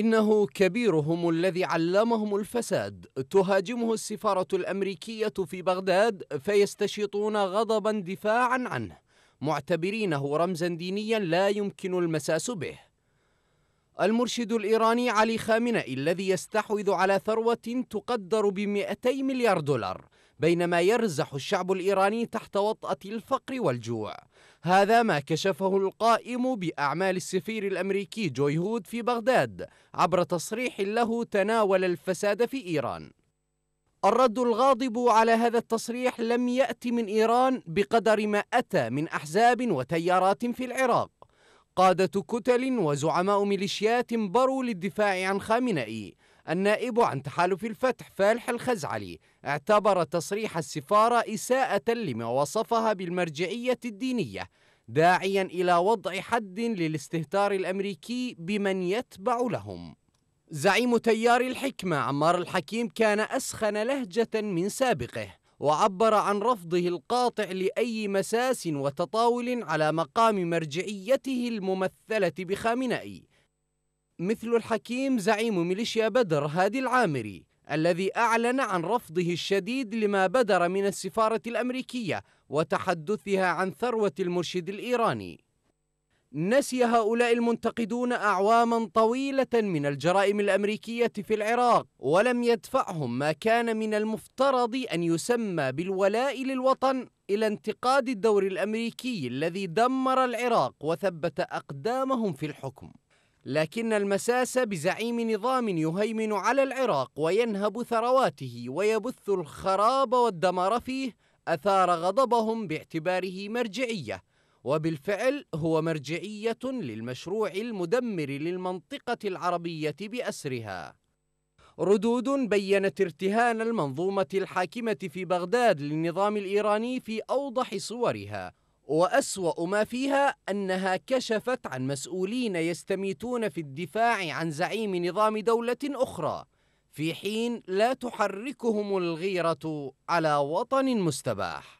إنه كبيرهم الذي علمهم الفساد تهاجمه السفارة الأمريكية في بغداد فيستشيطون غضبا دفاعا عنه معتبرينه رمزا دينيا لا يمكن المساس به المرشد الإيراني علي خامنئي الذي يستحوذ على ثروة تقدر ب 200 مليار دولار بينما يرزح الشعب الإيراني تحت وطأة الفقر والجوع هذا ما كشفه القائم بأعمال السفير الأمريكي جوي هود في بغداد عبر تصريح له تناول الفساد في إيران الرد الغاضب على هذا التصريح لم يأتي من إيران بقدر ما أتى من أحزاب وتيارات في العراق قادة كتل وزعماء ميليشيات بروا للدفاع عن خامنئي النائب عن تحالف الفتح فالح الخزعلي اعتبر تصريح السفارة إساءة لما وصفها بالمرجعية الدينية داعيا إلى وضع حد للاستهتار الأمريكي بمن يتبع لهم زعيم تيار الحكمة عمار الحكيم كان أسخن لهجة من سابقه وعبر عن رفضه القاطع لأي مساس وتطاول على مقام مرجعيته الممثلة بخامنئي مثل الحكيم زعيم ميليشيا بدر هادي العامري الذي أعلن عن رفضه الشديد لما بدر من السفارة الأمريكية وتحدثها عن ثروة المرشد الإيراني نسي هؤلاء المنتقدون أعواما طويلة من الجرائم الأمريكية في العراق ولم يدفعهم ما كان من المفترض أن يسمى بالولاء للوطن إلى انتقاد الدور الأمريكي الذي دمر العراق وثبت أقدامهم في الحكم لكن المساس بزعيم نظام يهيمن على العراق وينهب ثرواته ويبث الخراب والدمار فيه أثار غضبهم باعتباره مرجعية وبالفعل هو مرجعية للمشروع المدمر للمنطقة العربية بأسرها. ردود بينت ارتهان المنظومة الحاكمة في بغداد للنظام الإيراني في أوضح صورها، وأسوأ ما فيها أنها كشفت عن مسؤولين يستميتون في الدفاع عن زعيم نظام دولة أخرى، في حين لا تحركهم الغيرة على وطن مستباح.